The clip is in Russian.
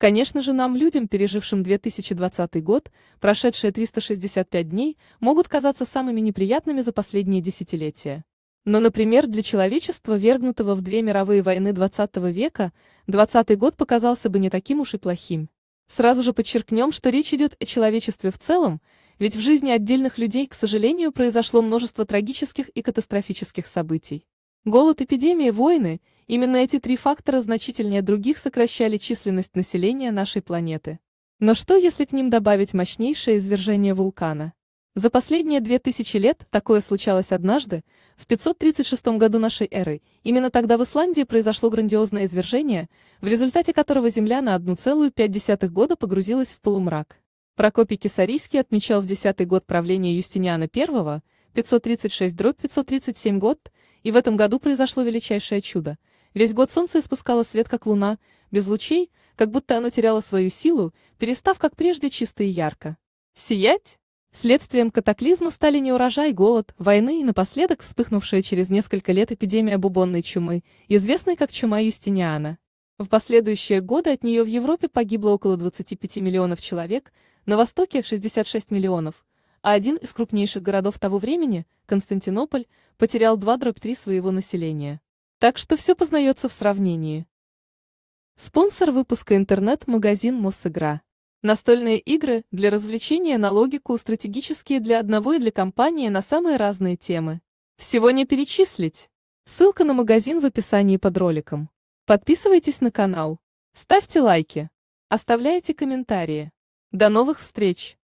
Конечно же нам, людям, пережившим 2020 год, прошедшие 365 дней, могут казаться самыми неприятными за последние десятилетия. Но, например, для человечества, вергнутого в две мировые войны XX века, 20 год показался бы не таким уж и плохим. Сразу же подчеркнем, что речь идет о человечестве в целом, ведь в жизни отдельных людей, к сожалению, произошло множество трагических и катастрофических событий. Голод, эпидемии, войны – именно эти три фактора значительнее других сокращали численность населения нашей планеты. Но что, если к ним добавить мощнейшее извержение вулкана? За последние две тысячи лет такое случалось однажды, в 536 году нашей эры. Именно тогда в Исландии произошло грандиозное извержение, в результате которого Земля на 1,5 года погрузилась в полумрак. Прокопий Кесарийский отмечал в десятый год правления Юстиниана I, 536-537 год, и в этом году произошло величайшее чудо. Весь год солнце испускало свет, как луна, без лучей, как будто оно теряло свою силу, перестав, как прежде, чисто и ярко. Сиять? Следствием катаклизма стали неурожай, голод, войны и напоследок вспыхнувшая через несколько лет эпидемия бубонной чумы, известной как чума Юстиниана. В последующие годы от нее в Европе погибло около 25 миллионов человек, на Востоке – 66 миллионов, а один из крупнейших городов того времени, Константинополь, потерял 2-3 своего населения. Так что все познается в сравнении. Спонсор выпуска интернет-магазин Мосигра. Настольные игры для развлечения на логику, стратегические для одного и для компании на самые разные темы. Всего не перечислить. Ссылка на магазин в описании под роликом. Подписывайтесь на канал, ставьте лайки, оставляйте комментарии. До новых встреч!